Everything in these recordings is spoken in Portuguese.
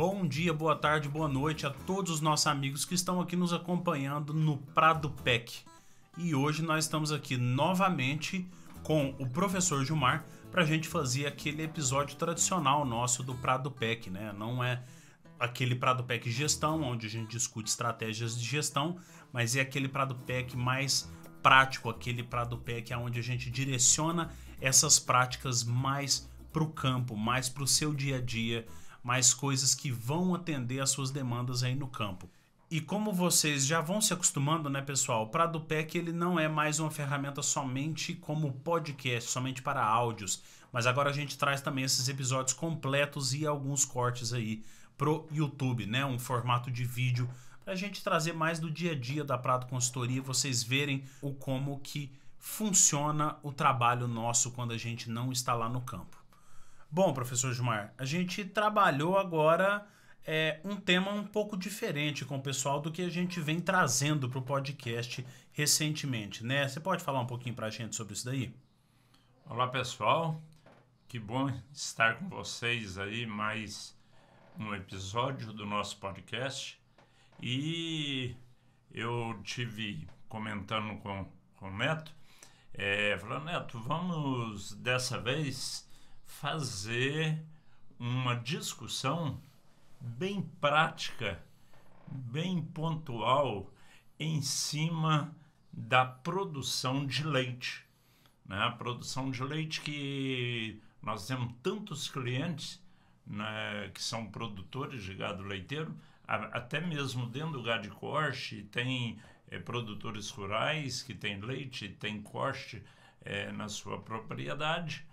Bom dia, boa tarde, boa noite a todos os nossos amigos que estão aqui nos acompanhando no Prado PEC. E hoje nós estamos aqui novamente com o professor Gilmar para a gente fazer aquele episódio tradicional nosso do Prado PEC, né? Não é aquele Prado PEC gestão, onde a gente discute estratégias de gestão, mas é aquele Prado PEC mais prático, aquele Prado PEC onde a gente direciona essas práticas mais para o campo, mais para o seu dia a dia mais coisas que vão atender às suas demandas aí no campo. E como vocês já vão se acostumando, né, pessoal, para do PEC ele não é mais uma ferramenta somente como podcast, somente para áudios, mas agora a gente traz também esses episódios completos e alguns cortes aí pro YouTube, né, um formato de vídeo para a gente trazer mais do dia a dia da Prato Consultoria, vocês verem o como que funciona o trabalho nosso quando a gente não está lá no campo. Bom, professor Gilmar, a gente trabalhou agora é, um tema um pouco diferente com o pessoal do que a gente vem trazendo para o podcast recentemente, né? Você pode falar um pouquinho para a gente sobre isso daí? Olá, pessoal. Que bom estar com vocês aí mais um episódio do nosso podcast. E eu tive comentando com, com o Neto, é, falando, Neto, vamos dessa vez fazer uma discussão bem prática, bem pontual em cima da produção de leite. Né? A produção de leite que nós temos tantos clientes né, que são produtores de gado leiteiro, até mesmo dentro do gado de corte, tem é, produtores rurais que têm leite, tem corte é, na sua propriedade.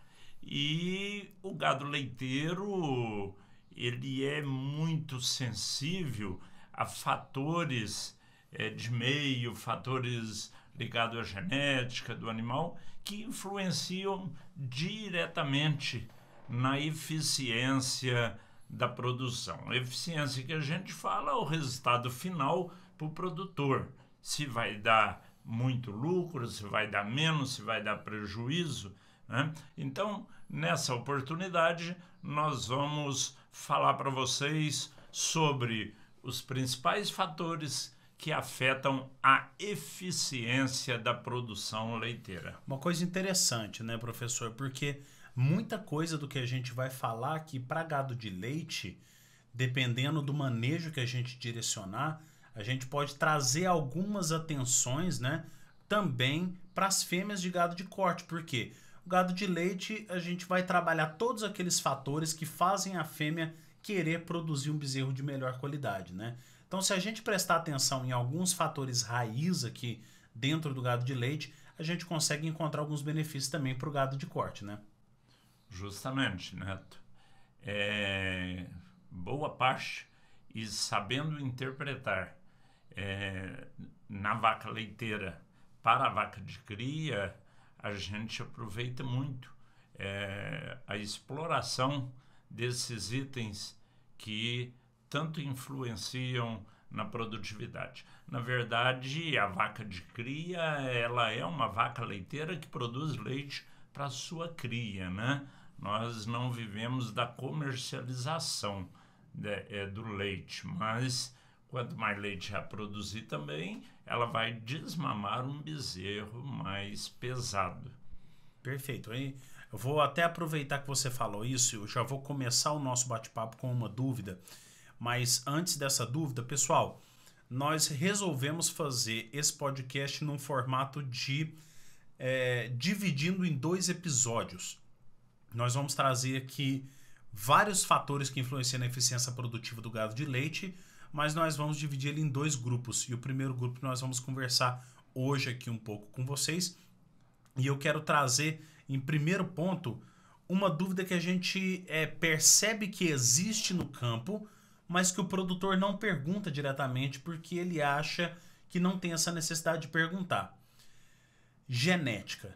E o gado leiteiro, ele é muito sensível a fatores é, de meio, fatores ligados à genética do animal, que influenciam diretamente na eficiência da produção. Eficiência que a gente fala é o resultado final para o produtor. Se vai dar muito lucro, se vai dar menos, se vai dar prejuízo. Né? Então, nessa oportunidade, nós vamos falar para vocês sobre os principais fatores que afetam a eficiência da produção leiteira. Uma coisa interessante, né, professor? Porque muita coisa do que a gente vai falar aqui para gado de leite, dependendo do manejo que a gente direcionar, a gente pode trazer algumas atenções, né, também para as fêmeas de gado de corte. Por quê? Porque o gado de leite, a gente vai trabalhar todos aqueles fatores que fazem a fêmea querer produzir um bezerro de melhor qualidade, né? Então, se a gente prestar atenção em alguns fatores raiz aqui dentro do gado de leite, a gente consegue encontrar alguns benefícios também para o gado de corte, né? Justamente, Neto. É, boa parte e sabendo interpretar é, na vaca leiteira para a vaca de cria a gente aproveita muito é, a exploração desses itens que tanto influenciam na produtividade. Na verdade, a vaca de cria, ela é uma vaca leiteira que produz leite para sua cria, né? Nós não vivemos da comercialização de, é, do leite, mas Quanto mais leite reproduzir também, ela vai desmamar um bezerro mais pesado. Perfeito. eu vou até aproveitar que você falou isso, eu já vou começar o nosso bate-papo com uma dúvida. Mas antes dessa dúvida, pessoal, nós resolvemos fazer esse podcast num formato de é, dividindo em dois episódios. Nós vamos trazer aqui vários fatores que influenciam na eficiência produtiva do gado de leite mas nós vamos dividir ele em dois grupos. E o primeiro grupo nós vamos conversar hoje aqui um pouco com vocês. E eu quero trazer, em primeiro ponto, uma dúvida que a gente é, percebe que existe no campo, mas que o produtor não pergunta diretamente porque ele acha que não tem essa necessidade de perguntar. Genética.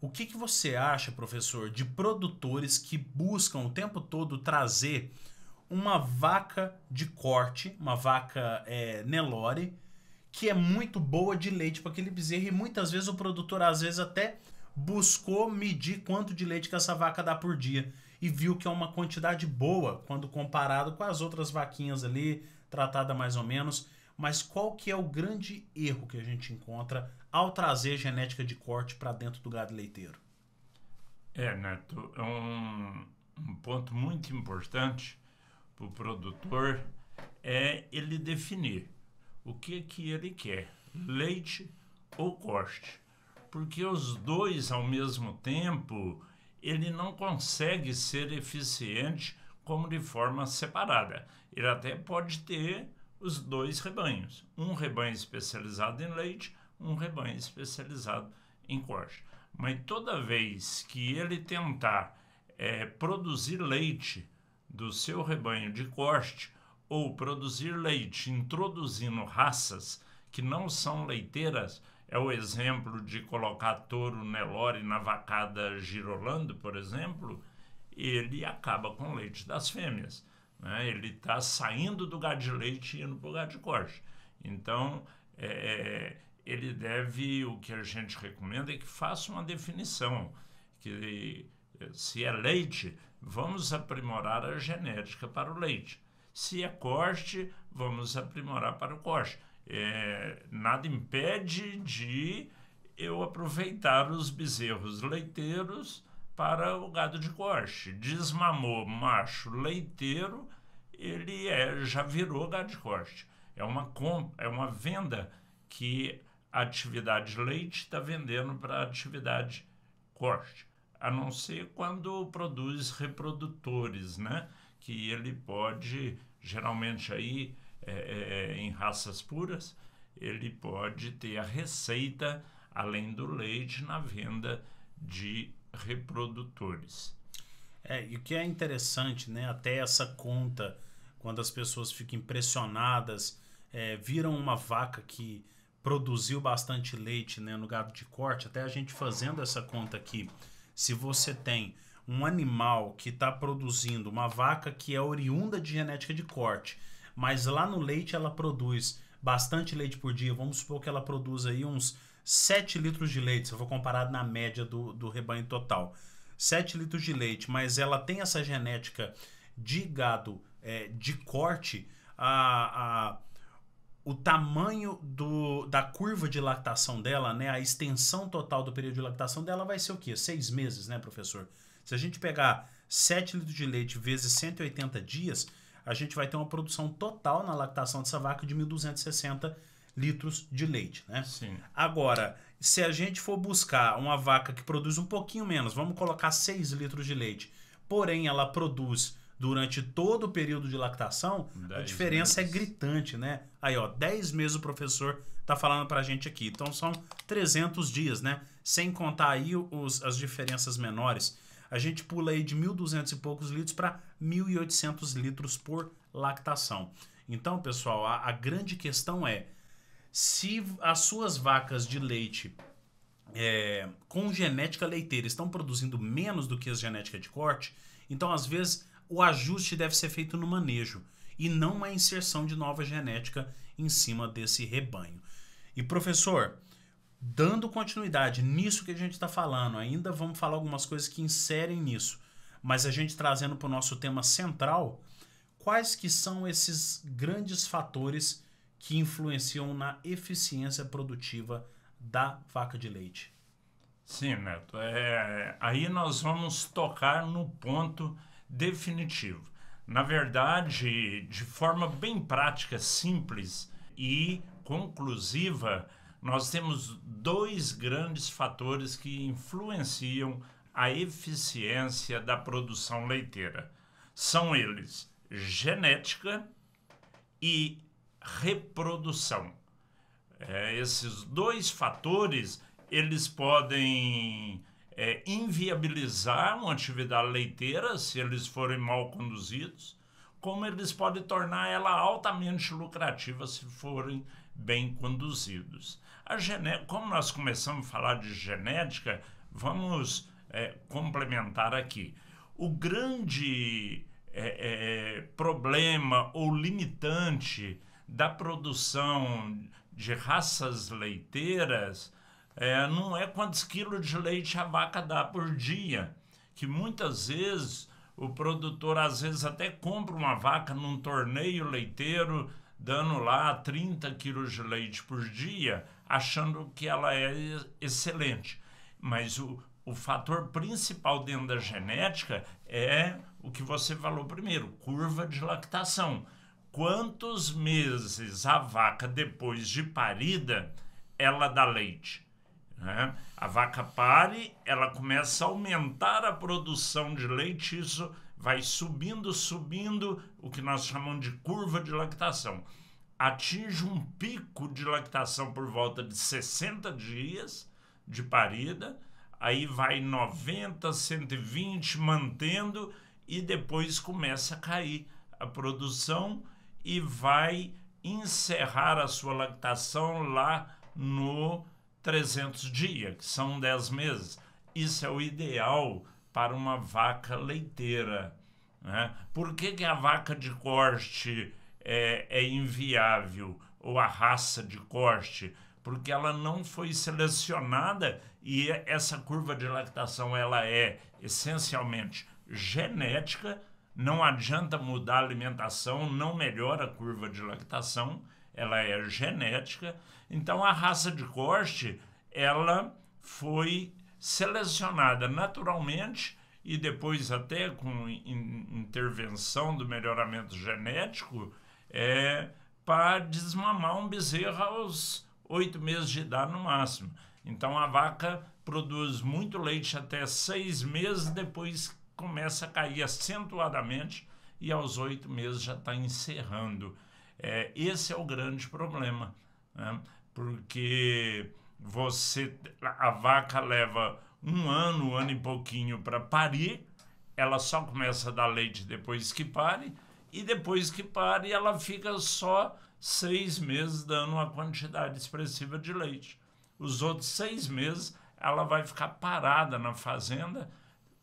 O que, que você acha, professor, de produtores que buscam o tempo todo trazer uma vaca de corte, uma vaca é, Nelore, que é muito boa de leite para aquele bezerro. E muitas vezes o produtor, às vezes, até buscou medir quanto de leite que essa vaca dá por dia. E viu que é uma quantidade boa quando comparado com as outras vaquinhas ali, tratada mais ou menos. Mas qual que é o grande erro que a gente encontra ao trazer genética de corte para dentro do gado leiteiro? É, Neto, é um, um ponto muito importante para o produtor é ele definir o que que ele quer, leite ou corte, porque os dois ao mesmo tempo ele não consegue ser eficiente como de forma separada. Ele até pode ter os dois rebanhos, um rebanho especializado em leite, um rebanho especializado em corte. Mas toda vez que ele tentar é, produzir leite do seu rebanho de corte ou produzir leite introduzindo raças que não são leiteiras, é o exemplo de colocar touro Nelore na vacada Girolando, por exemplo, ele acaba com o leite das fêmeas. Né? Ele está saindo do gado de leite e indo para o gado de corte. Então, é, é, ele deve, o que a gente recomenda é que faça uma definição, que se é leite, vamos aprimorar a genética para o leite. Se é corte, vamos aprimorar para o corte. É, nada impede de eu aproveitar os bezerros leiteiros para o gado de corte. Desmamou macho leiteiro, ele é, já virou gado de corte. É uma, é uma venda que a atividade leite está vendendo para a atividade corte a não ser quando produz reprodutores, né? Que ele pode, geralmente aí é, é, é, em raças puras, ele pode ter a receita além do leite na venda de reprodutores. É, e o que é interessante, né? Até essa conta, quando as pessoas ficam impressionadas, é, viram uma vaca que produziu bastante leite né, no gado de corte, até a gente fazendo essa conta aqui, se você tem um animal que está produzindo uma vaca que é oriunda de genética de corte, mas lá no leite ela produz bastante leite por dia, vamos supor que ela produza aí uns 7 litros de leite, se eu for comparado na média do, do rebanho total. 7 litros de leite, mas ela tem essa genética de gado é, de corte, a, a o tamanho do, da curva de lactação dela, né, a extensão total do período de lactação dela vai ser o quê? Seis meses, né, professor? Se a gente pegar 7 litros de leite vezes 180 dias, a gente vai ter uma produção total na lactação dessa vaca de 1.260 litros de leite, né? Sim. Agora, se a gente for buscar uma vaca que produz um pouquinho menos, vamos colocar 6 litros de leite, porém ela produz durante todo o período de lactação, a diferença é meses. é gritante, né? Aí, ó, 10 meses o professor tá falando pra gente aqui. Então são 300 dias, né? Sem contar aí os, as diferenças menores. A gente pula aí de 1.200 e poucos litros para 1.800 litros por lactação. Então, pessoal, a, a grande questão é se as suas vacas de leite é, com genética leiteira estão produzindo menos do que as genéticas de corte, então às vezes o ajuste deve ser feito no manejo e não uma inserção de nova genética em cima desse rebanho. E professor, dando continuidade nisso que a gente está falando, ainda vamos falar algumas coisas que inserem nisso, mas a gente trazendo para o nosso tema central, quais que são esses grandes fatores que influenciam na eficiência produtiva da vaca de leite? Sim, Neto. É, aí nós vamos tocar no ponto definitivo. Na verdade, de forma bem prática, simples e conclusiva, nós temos dois grandes fatores que influenciam a eficiência da produção leiteira. São eles genética e reprodução. É, esses dois fatores eles podem é, inviabilizar uma atividade leiteira se eles forem mal conduzidos, como eles podem tornar ela altamente lucrativa se forem bem conduzidos. A gene... Como nós começamos a falar de genética, vamos é, complementar aqui. O grande é, é, problema ou limitante da produção de raças leiteiras é, não é quantos quilos de leite a vaca dá por dia, que muitas vezes o produtor às vezes até compra uma vaca num torneio leiteiro, dando lá 30 quilos de leite por dia, achando que ela é excelente. Mas o, o fator principal dentro da genética é o que você falou primeiro, curva de lactação. Quantos meses a vaca, depois de parida, ela dá leite? Né? A vaca pare, ela começa a aumentar a produção de leite, isso vai subindo, subindo, o que nós chamamos de curva de lactação. Atinge um pico de lactação por volta de 60 dias de parida, aí vai 90, 120, mantendo, e depois começa a cair a produção e vai encerrar a sua lactação lá no 300 dias, que são 10 meses. Isso é o ideal para uma vaca leiteira. Né? Por que, que a vaca de corte é, é inviável, ou a raça de corte? Porque ela não foi selecionada e essa curva de lactação ela é essencialmente genética, não adianta mudar a alimentação, não melhora a curva de lactação, ela é genética então a raça de corte ela foi selecionada naturalmente e depois até com in intervenção do melhoramento genético é, para desmamar um bezerro aos oito meses de idade no máximo. Então a vaca produz muito leite até seis meses, depois começa a cair acentuadamente e aos oito meses já está encerrando. É, esse é o grande problema né? porque você a vaca leva um ano, um ano e pouquinho para parir, ela só começa a dar leite depois que pare, e depois que pare ela fica só seis meses dando uma quantidade expressiva de leite. Os outros seis meses ela vai ficar parada na fazenda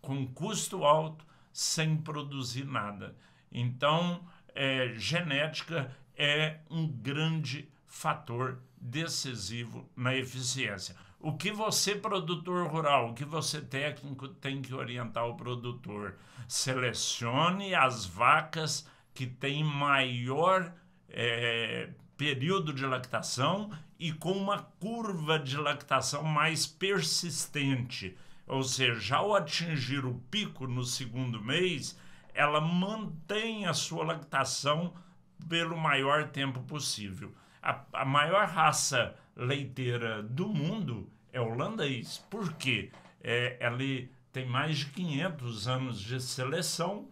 com custo alto, sem produzir nada. Então, é, genética é um grande fator decisivo na eficiência. O que você, produtor rural, o que você, técnico, tem que orientar o produtor? Selecione as vacas que têm maior é, período de lactação e com uma curva de lactação mais persistente. Ou seja, ao atingir o pico no segundo mês, ela mantém a sua lactação pelo maior tempo possível. A, a maior raça leiteira do mundo é holandês. porque é, ela É, ele tem mais de 500 anos de seleção,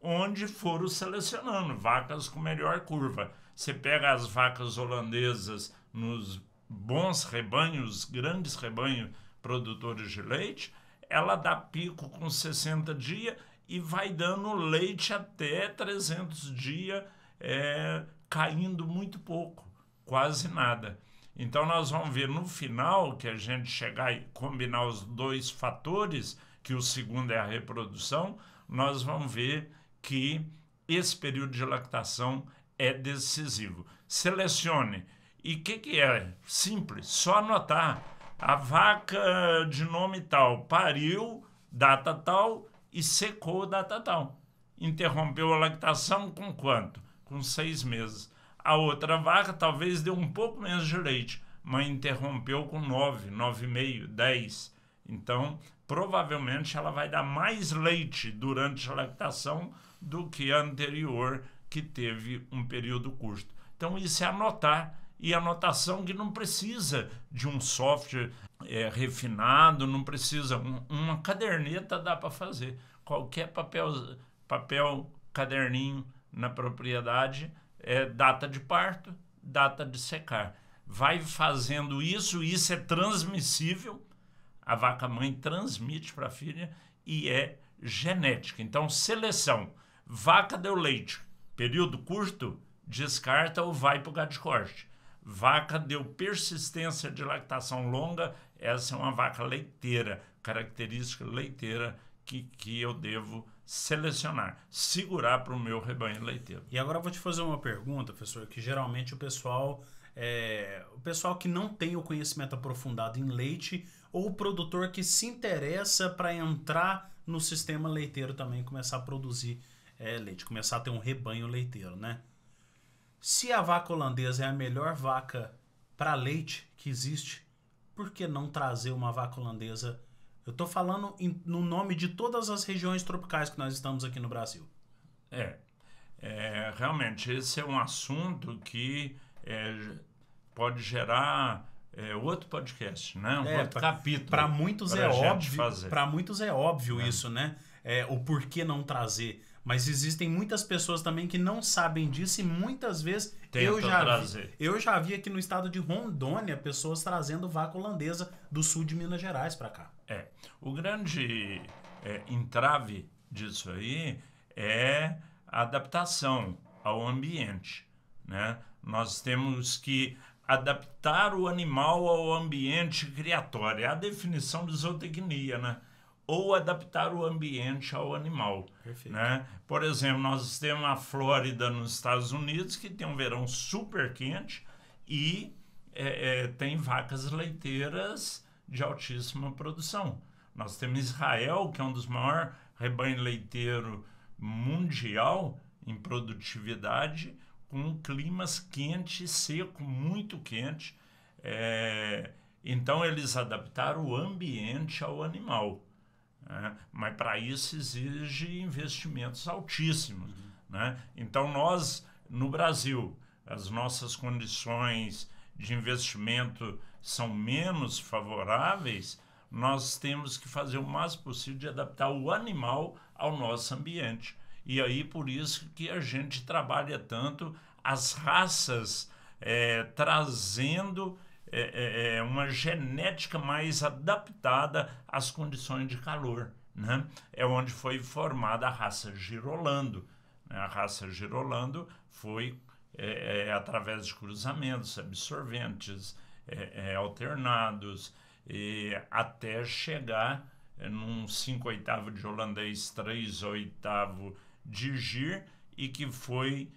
onde foram selecionando vacas com melhor curva. Você pega as vacas holandesas nos bons rebanhos, grandes rebanhos produtores de leite, ela dá pico com 60 dias e vai dando leite até 300 dias, é, caindo muito pouco quase nada. Então, nós vamos ver no final, que a gente chegar e combinar os dois fatores, que o segundo é a reprodução, nós vamos ver que esse período de lactação é decisivo. Selecione. E o que, que é? Simples, só anotar. A vaca de nome tal pariu, data tal, e secou, data tal. Interrompeu a lactação com quanto? Com seis meses. A outra vaca talvez deu um pouco menos de leite, mas interrompeu com 9, 9,5, 10. Então, provavelmente ela vai dar mais leite durante a lactação do que a anterior, que teve um período curto. Então, isso é anotar. E anotação que não precisa de um software é, refinado, não precisa. Um, uma caderneta dá para fazer. Qualquer papel, papel caderninho na propriedade é, data de parto, data de secar. Vai fazendo isso, isso é transmissível. A vaca mãe transmite para a filha e é genética. Então, seleção. Vaca deu leite, período curto, descarta ou vai para o gado de corte. Vaca deu persistência de lactação longa, essa é uma vaca leiteira, característica leiteira que, que eu devo selecionar, segurar para o meu rebanho leiteiro. E agora eu vou te fazer uma pergunta, professor, que geralmente o pessoal é, o pessoal que não tem o conhecimento aprofundado em leite ou o produtor que se interessa para entrar no sistema leiteiro também começar a produzir é, leite, começar a ter um rebanho leiteiro, né? Se a vaca holandesa é a melhor vaca para leite que existe, por que não trazer uma vaca holandesa eu tô falando em, no nome de todas as regiões tropicais que nós estamos aqui no Brasil. É. é realmente, esse é um assunto que é, pode gerar é, outro podcast, né? Um é, outro pra, capítulo. Para muitos, é muitos, é óbvio. Para muitos é óbvio isso, né? É, o porquê não trazer. Mas existem muitas pessoas também que não sabem disso e muitas vezes eu já, vi, eu já vi aqui no estado de Rondônia pessoas trazendo vaca holandesa do sul de Minas Gerais para cá. É. O grande é, entrave disso aí é a adaptação ao ambiente. Né? Nós temos que adaptar o animal ao ambiente criatório. É a definição de zootecnia, né? ou adaptar o ambiente ao animal. Né? Por exemplo, nós temos a Flórida nos Estados Unidos, que tem um verão super quente e é, é, tem vacas leiteiras de altíssima produção. Nós temos Israel, que é um dos maiores rebanho leiteiro mundial em produtividade, com climas quente, seco, muito quente. É, então, eles adaptaram o ambiente ao animal. Né? Mas para isso exige investimentos altíssimos. Uhum. Né? Então, nós, no Brasil, as nossas condições de investimento são menos favoráveis, nós temos que fazer o mais possível de adaptar o animal ao nosso ambiente. E aí, por isso que a gente trabalha tanto as raças é, trazendo é, é, é uma genética mais adaptada às condições de calor. Né? É onde foi formada a raça Girolando. Né? A raça Girolando foi é, é, através de cruzamentos, absorventes, é, é alternados, e até chegar é, num 5 oitavo de holandês, 3 oitavo de gir, e que foi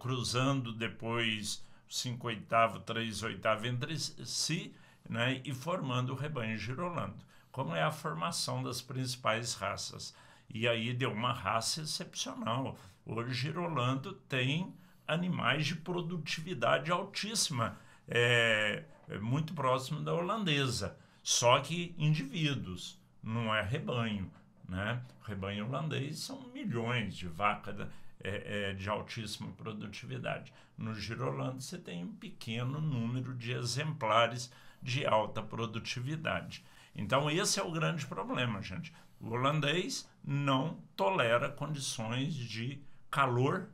cruzando depois cinco oitavo, três oitavo entre si, né, e formando o rebanho girolando, como é a formação das principais raças. E aí deu uma raça excepcional. Hoje, girolando tem animais de produtividade altíssima, é, é muito próximo da holandesa, só que indivíduos, não é rebanho. Né? rebanho holandês são milhões de vacas é, é, de altíssima produtividade. No Girolando, você tem um pequeno número de exemplares de alta produtividade. Então, esse é o grande problema, gente. O holandês não tolera condições de calor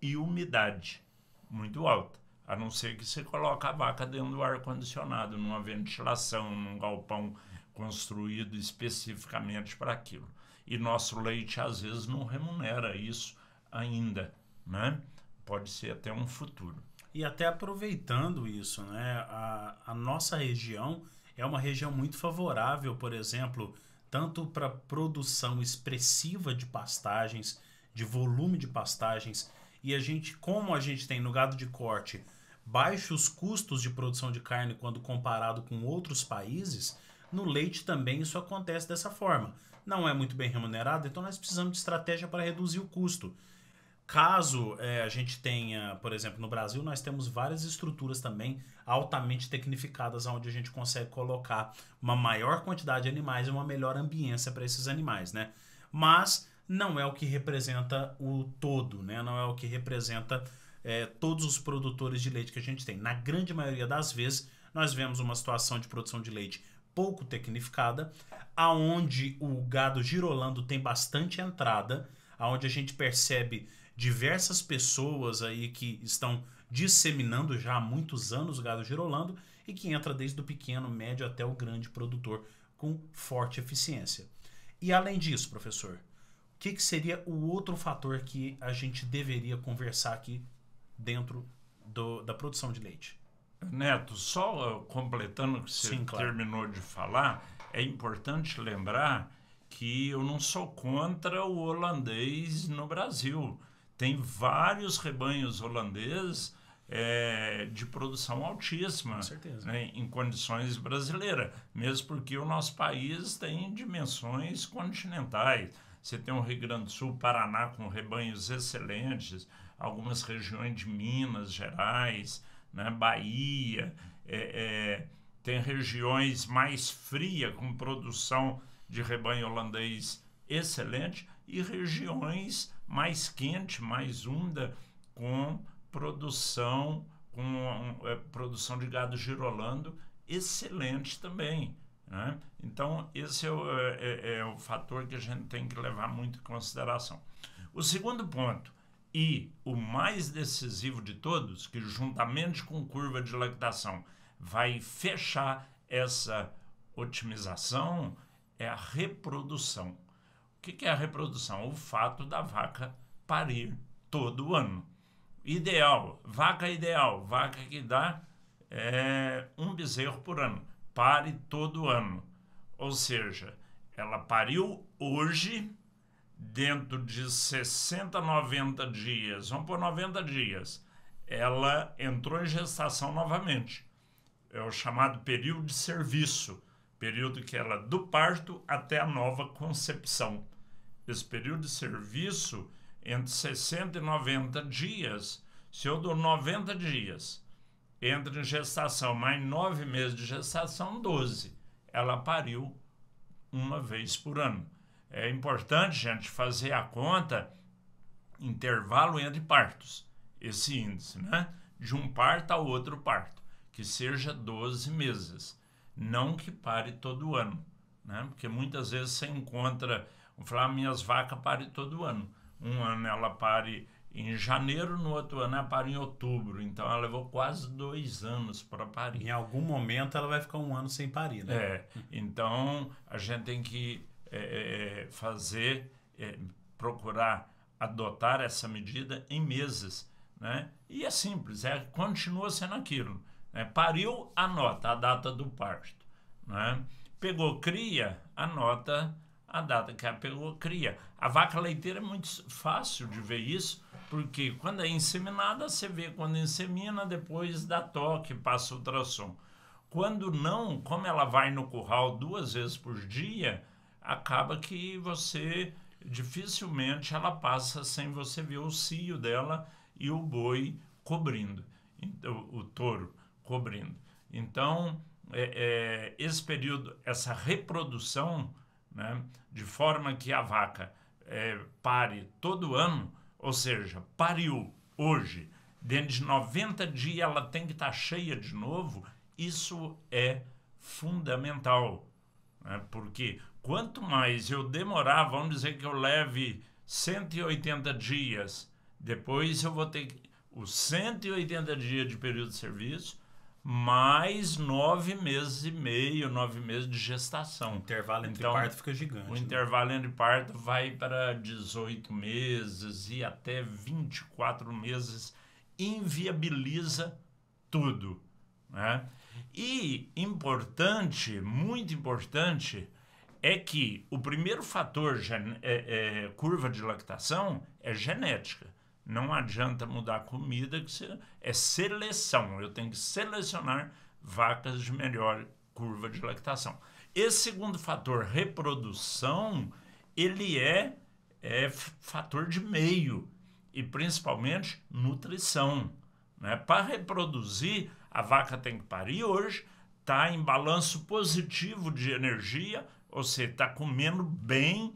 e umidade muito alta, a não ser que você coloque a vaca dentro do ar-condicionado, numa ventilação, num galpão construído especificamente para aquilo. E nosso leite, às vezes, não remunera isso ainda, né? Pode ser até um futuro. E até aproveitando isso, né? A, a nossa região é uma região muito favorável, por exemplo, tanto para produção expressiva de pastagens, de volume de pastagens, e a gente, como a gente tem no gado de corte, baixos custos de produção de carne quando comparado com outros países, no leite também isso acontece dessa forma. Não é muito bem remunerado, então nós precisamos de estratégia para reduzir o custo. Caso é, a gente tenha, por exemplo, no Brasil, nós temos várias estruturas também altamente tecnificadas, onde a gente consegue colocar uma maior quantidade de animais e uma melhor ambiência para esses animais, né? Mas não é o que representa o todo, né? Não é o que representa é, todos os produtores de leite que a gente tem. Na grande maioria das vezes, nós vemos uma situação de produção de leite pouco tecnificada, aonde o gado girolando tem bastante entrada, aonde a gente percebe diversas pessoas aí que estão disseminando já há muitos anos o gado girolando e que entra desde o pequeno, médio até o grande produtor com forte eficiência. E além disso, professor, o que, que seria o outro fator que a gente deveria conversar aqui dentro do, da produção de leite? Neto, só uh, completando o que você Sim, claro. terminou de falar, é importante lembrar que eu não sou contra o holandês no Brasil. Tem vários rebanhos holandeses é, de produção altíssima né, em condições brasileiras, mesmo porque o nosso país tem dimensões continentais. Você tem o Rio Grande do Sul, Paraná com rebanhos excelentes, algumas regiões de Minas Gerais, né, Bahia, é, é, tem regiões mais frias com produção de rebanho holandês excelente e regiões mais quente, mais úmida, com produção, com é, produção de gado girolando excelente também. Né? Então, esse é o, é, é, é o fator que a gente tem que levar muito em consideração. O segundo ponto, e o mais decisivo de todos, que juntamente com curva de lactação vai fechar essa otimização, é a reprodução que, que é a reprodução? O fato da vaca parir todo ano. Ideal, vaca ideal, vaca que dá é, um bezerro por ano, pare todo ano. Ou seja, ela pariu hoje, dentro de 60, 90 dias, vamos por 90 dias, ela entrou em gestação novamente. É o chamado período de serviço, período que ela do parto até a nova concepção esse período de serviço entre 60 e 90 dias. Se eu dou 90 dias, entra em gestação, mais 9 meses de gestação, 12. Ela pariu uma vez por ano. É importante, gente, fazer a conta intervalo entre partos, esse índice, né? De um parto ao outro parto, que seja 12 meses. Não que pare todo ano, né? Porque muitas vezes você encontra Vou falar, minhas vacas parem todo ano. Um ano ela pare em janeiro, no outro ano ela para em outubro. Então ela levou quase dois anos para parir. Em algum momento ela vai ficar um ano sem parir, né? É. Então a gente tem que é, é, é, fazer, é, procurar adotar essa medida em meses. Né? E é simples, é, continua sendo aquilo. Né? Pariu, anota a data do parto. Né? Pegou cria, anota a data que a pegou, cria. A vaca leiteira é muito fácil de ver isso, porque quando é inseminada, você vê quando insemina, depois dá toque, passa o ultrassom. Quando não, como ela vai no curral duas vezes por dia, acaba que você dificilmente ela passa sem você ver o cio dela e o boi cobrindo, o touro cobrindo. Então, é, é, esse período, essa reprodução né? de forma que a vaca é, pare todo ano, ou seja, pariu hoje, dentro de 90 dias ela tem que estar tá cheia de novo, isso é fundamental. Né? Porque quanto mais eu demorar, vamos dizer que eu leve 180 dias, depois eu vou ter que, os 180 dias de período de serviço, mais nove meses e meio, nove meses de gestação. O intervalo entre então, parto fica gigante. O né? intervalo entre parto vai para 18 meses e até 24 meses, inviabiliza tudo. Né? E importante, muito importante, é que o primeiro fator é, é, curva de lactação é genética. Não adianta mudar a comida, que é seleção. Eu tenho que selecionar vacas de melhor curva de lactação. Esse segundo fator, reprodução, ele é, é fator de meio e principalmente nutrição. Né? Para reproduzir, a vaca tem que parir hoje, está em balanço positivo de energia, ou seja, está comendo bem,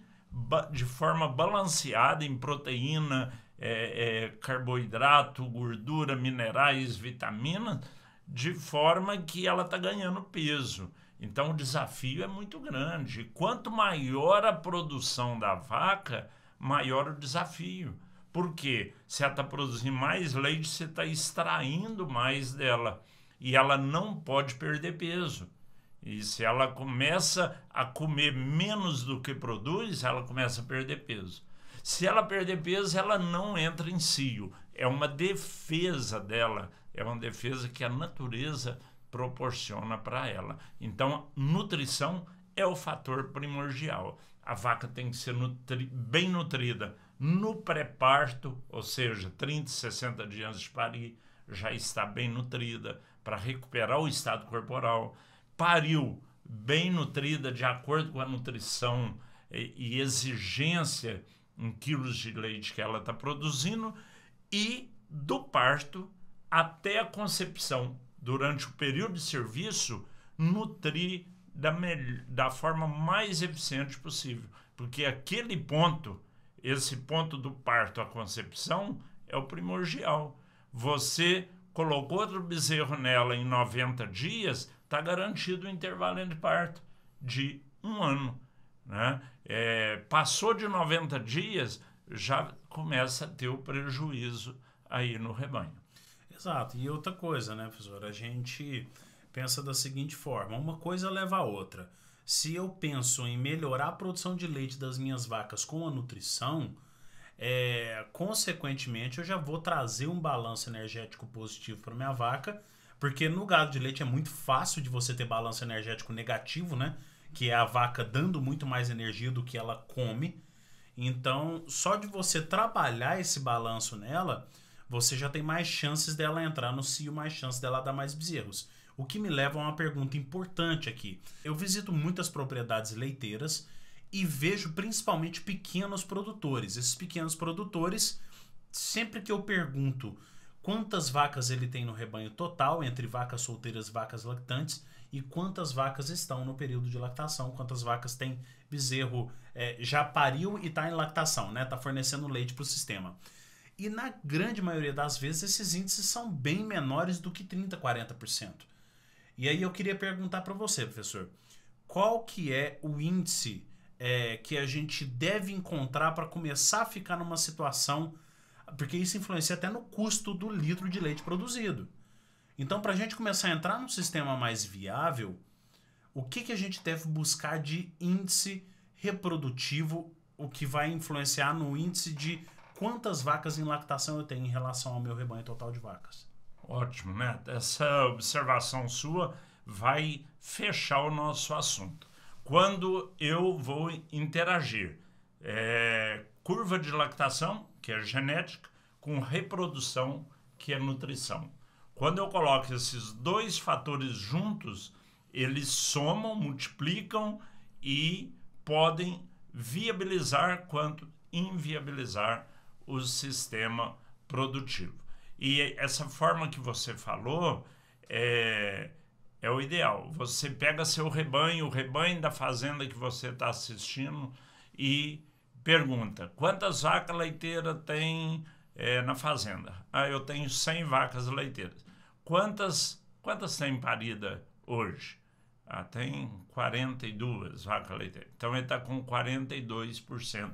de forma balanceada em proteína, é, é, carboidrato, gordura, minerais, vitaminas, de forma que ela está ganhando peso. Então o desafio é muito grande. Quanto maior a produção da vaca, maior o desafio. Porque se ela está produzindo mais leite, você está extraindo mais dela. E ela não pode perder peso. E se ela começa a comer menos do que produz, ela começa a perder peso. Se ela perder peso, ela não entra em cio. É uma defesa dela, é uma defesa que a natureza proporciona para ela. Então, nutrição é o fator primordial. A vaca tem que ser nutri bem nutrida no pré-parto, ou seja, 30, 60 dias de parir, já está bem nutrida para recuperar o estado corporal. Pariu bem nutrida de acordo com a nutrição e, e exigência em quilos de leite que ela está produzindo e do parto até a concepção, durante o período de serviço, nutrir da, da forma mais eficiente possível. Porque aquele ponto, esse ponto do parto à concepção, é o primordial. Você colocou outro bezerro nela em 90 dias, está garantido o intervalo de parto de um ano. Né? É, passou de 90 dias, já começa a ter o prejuízo aí no rebanho. Exato. E outra coisa, né, professor? A gente pensa da seguinte forma: uma coisa leva a outra. Se eu penso em melhorar a produção de leite das minhas vacas com a nutrição, é, consequentemente eu já vou trazer um balanço energético positivo para minha vaca, porque no gado de leite é muito fácil de você ter balanço energético negativo, né? que é a vaca dando muito mais energia do que ela come. Então, só de você trabalhar esse balanço nela, você já tem mais chances dela entrar no cio, mais chances dela dar mais bezerros. O que me leva a uma pergunta importante aqui. Eu visito muitas propriedades leiteiras e vejo principalmente pequenos produtores. Esses pequenos produtores, sempre que eu pergunto quantas vacas ele tem no rebanho total, entre vacas solteiras e vacas lactantes, e quantas vacas estão no período de lactação, quantas vacas tem bezerro é, já pariu e está em lactação, né? Está fornecendo leite para o sistema. E na grande maioria das vezes esses índices são bem menores do que 30%, 40%. E aí eu queria perguntar para você, professor, qual que é o índice é, que a gente deve encontrar para começar a ficar numa situação, porque isso influencia até no custo do litro de leite produzido. Então, para a gente começar a entrar num sistema mais viável, o que, que a gente deve buscar de índice reprodutivo, o que vai influenciar no índice de quantas vacas em lactação eu tenho em relação ao meu rebanho total de vacas? Ótimo, né? Essa observação sua vai fechar o nosso assunto. Quando eu vou interagir é, curva de lactação, que é genética, com reprodução, que é nutrição. Quando eu coloco esses dois fatores juntos, eles somam, multiplicam e podem viabilizar quanto inviabilizar o sistema produtivo. E essa forma que você falou é, é o ideal. Você pega seu rebanho, o rebanho da fazenda que você está assistindo e pergunta: quantas vacas leiteiras tem é, na fazenda? Ah, eu tenho 100 vacas leiteiras. Quantas, quantas tem parida hoje? Ah, tem 42 vacas leiteiras. Então ele está com 42%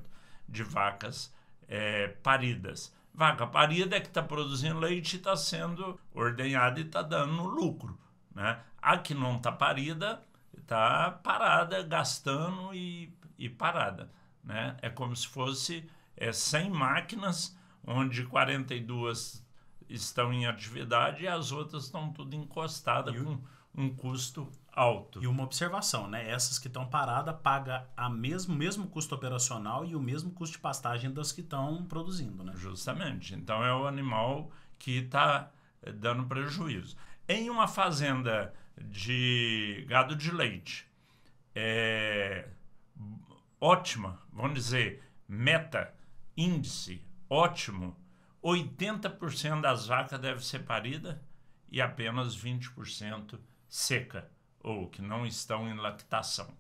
de vacas é, paridas. Vaca parida é que está produzindo leite e está sendo ordenhada e está dando lucro. Né? A que não está parida está parada, gastando e, e parada. Né? É como se fosse é, 100 máquinas, onde 42 estão em atividade e as outras estão tudo encostadas com um custo alto. E uma observação, né? Essas que estão paradas paga a mesmo mesmo custo operacional e o mesmo custo de pastagem das que estão produzindo, né? Justamente. Então é o animal que está eh, dando prejuízo. Em uma fazenda de gado de leite, é ótima, vamos dizer, meta, índice ótimo 80% das vacas deve ser parida e apenas 20% seca, ou que não estão em lactação.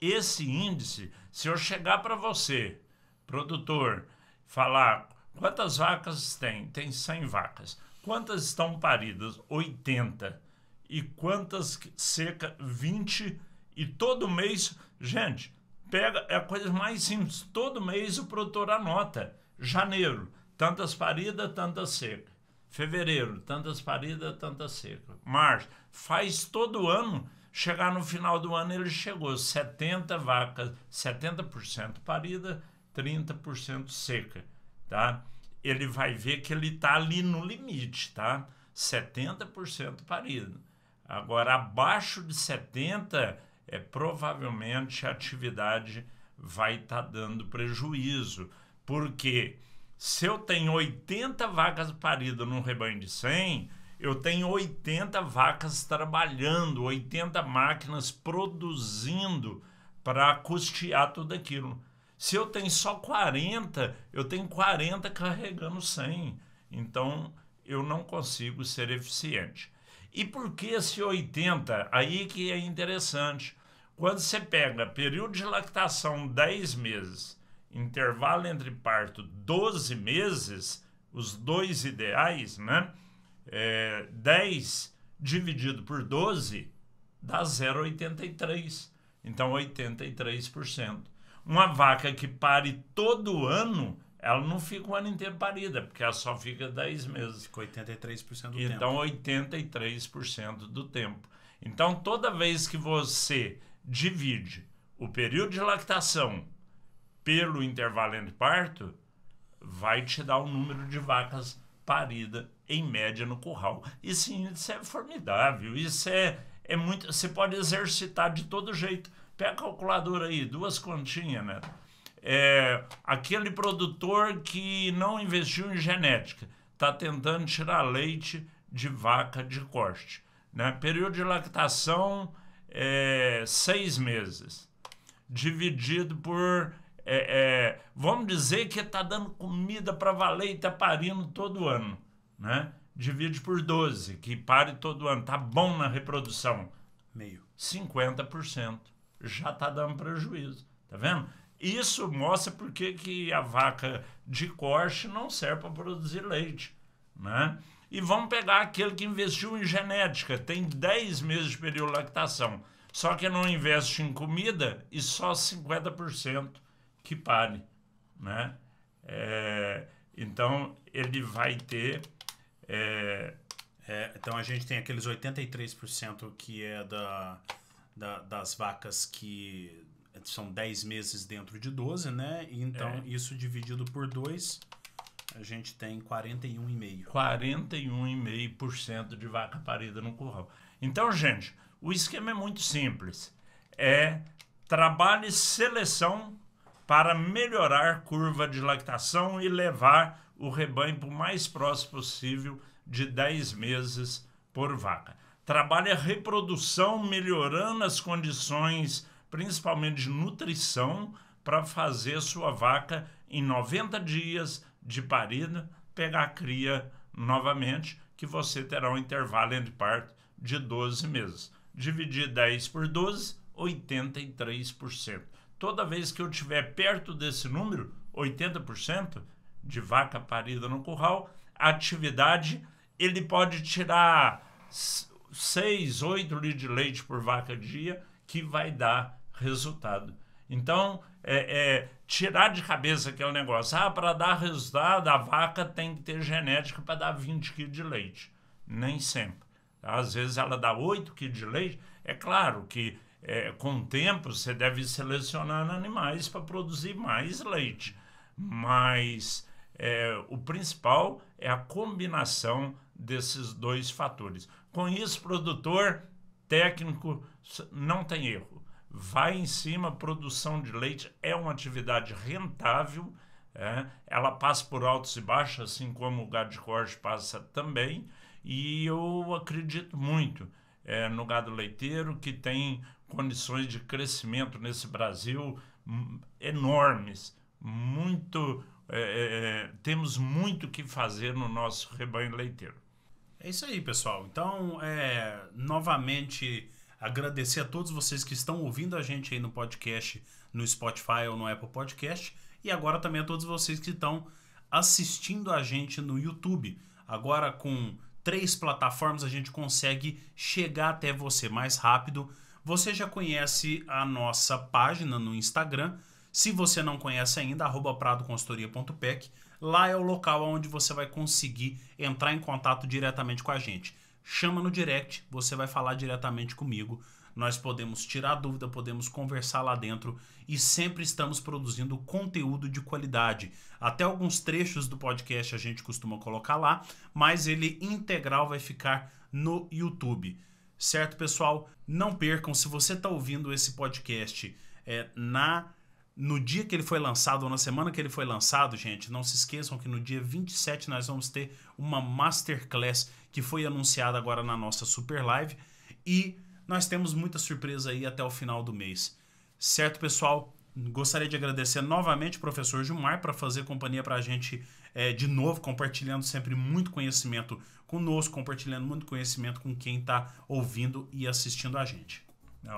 Esse índice, se eu chegar para você, produtor, falar quantas vacas tem? Tem 100 vacas. Quantas estão paridas? 80. E quantas seca? 20. E todo mês, gente, pega, é a coisa mais simples. Todo mês o produtor anota. Janeiro, tantas paridas, tanta seca. Fevereiro, tantas paridas, tanta seca. Março, faz todo ano. Chegar no final do ano, ele chegou 70 vacas, 70% parida, 30% seca, tá? Ele vai ver que ele está ali no limite, tá? 70% parida. Agora, abaixo de 70%, é, provavelmente a atividade vai estar tá dando prejuízo, porque quê? Se eu tenho 80 vacas paridas num rebanho de 100, eu tenho 80 vacas trabalhando, 80 máquinas produzindo para custear tudo aquilo. Se eu tenho só 40, eu tenho 40 carregando 100. Então, eu não consigo ser eficiente. E por que esse 80? Aí que é interessante. Quando você pega período de lactação 10 meses intervalo entre parto 12 meses, os dois ideais, né? É, 10 dividido por 12 dá 0,83. Então, 83%. Uma vaca que pare todo ano, ela não fica o ano inteiro parida, porque ela só fica 10 meses. Fica 83% do então, tempo. Então, 83% do tempo. Então, toda vez que você divide o período de lactação pelo intervalo entre parto, vai te dar o número de vacas parida em média no curral. E sim, é, isso é formidável. Isso é, é muito. Você pode exercitar de todo jeito. Pega a calculadora aí, duas continhas, né? É, aquele produtor que não investiu em genética está tentando tirar leite de vaca de corte. Né? Período de lactação é seis meses, dividido por é, é, vamos dizer que está dando comida para valer e está parindo todo ano. Né? Divide por 12, que pare todo ano. Está bom na reprodução. Meio. 50%. Já está dando prejuízo. Tá vendo? Isso mostra porque que a vaca de corte não serve para produzir leite. Né? E vamos pegar aquele que investiu em genética, tem 10 meses de período de lactação, só que não investe em comida e só 50% que pare, né? É, então ele vai ter é, é, então a gente tem aqueles 83% que é da, da, das vacas que são 10 meses dentro de 12, né? então é. isso dividido por 2, a gente tem 41,5%. 41,5% de vaca parida no curral. Então, gente, o esquema é muito simples. É trabalho e seleção para melhorar curva de lactação e levar o rebanho para o mais próximo possível de 10 meses por vaca. Trabalha a reprodução, melhorando as condições, principalmente de nutrição, para fazer sua vaca em 90 dias de parida pegar a cria novamente, que você terá um intervalo entre parto de 12 meses. Dividir 10 por 12, 83% toda vez que eu estiver perto desse número, 80% de vaca parida no curral, atividade, ele pode tirar 6, 8 litros de leite por vaca dia, que vai dar resultado. Então, é, é, tirar de cabeça aquele é negócio, ah, para dar resultado, a vaca tem que ter genética para dar 20 quilos de leite. Nem sempre. Às vezes ela dá 8 quilos de leite. É claro que é, com o tempo você deve selecionar animais para produzir mais leite. Mas é, o principal é a combinação desses dois fatores. Com isso, produtor, técnico, não tem erro. Vai em cima, produção de leite é uma atividade rentável, é, ela passa por altos e baixos, assim como o gado de corte passa também, e eu acredito muito é, no gado leiteiro, que tem condições de crescimento nesse Brasil hum, enormes, muito é, é, é temos muito que fazer no nosso rebanho leiteiro. É isso aí, pessoal. Então, é, novamente agradecer a todos vocês que estão ouvindo a gente aí no podcast, no Spotify ou no Apple Podcast, e agora também a todos vocês que estão assistindo a gente no YouTube. Agora com três plataformas a gente consegue chegar até você mais rápido você já conhece a nossa página no Instagram. Se você não conhece ainda, pradoconsultoria.pec. Lá é o local onde você vai conseguir entrar em contato diretamente com a gente. Chama no direct, você vai falar diretamente comigo. Nós podemos tirar dúvida, podemos conversar lá dentro e sempre estamos produzindo conteúdo de qualidade. Até alguns trechos do podcast a gente costuma colocar lá, mas ele integral vai ficar no YouTube. Certo, pessoal? Não percam, se você está ouvindo esse podcast é, na no dia que ele foi lançado, ou na semana que ele foi lançado, gente, não se esqueçam que no dia 27 nós vamos ter uma Masterclass que foi anunciada agora na nossa Super Live. E nós temos muita surpresa aí até o final do mês. Certo, pessoal? Gostaria de agradecer novamente o professor Gilmar para fazer companhia para a gente é, de novo, compartilhando sempre muito conhecimento conosco, compartilhando muito conhecimento com quem está ouvindo e assistindo a gente.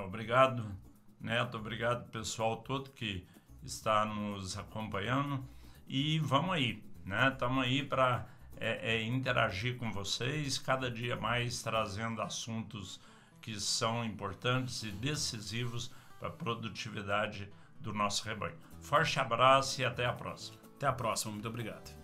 Obrigado, Neto. Obrigado, pessoal todo que está nos acompanhando. E vamos aí, né? Estamos aí para é, é, interagir com vocês, cada dia mais trazendo assuntos que são importantes e decisivos para a produtividade do nosso rebanho. Forte abraço e até a próxima. Até a próxima, muito obrigado.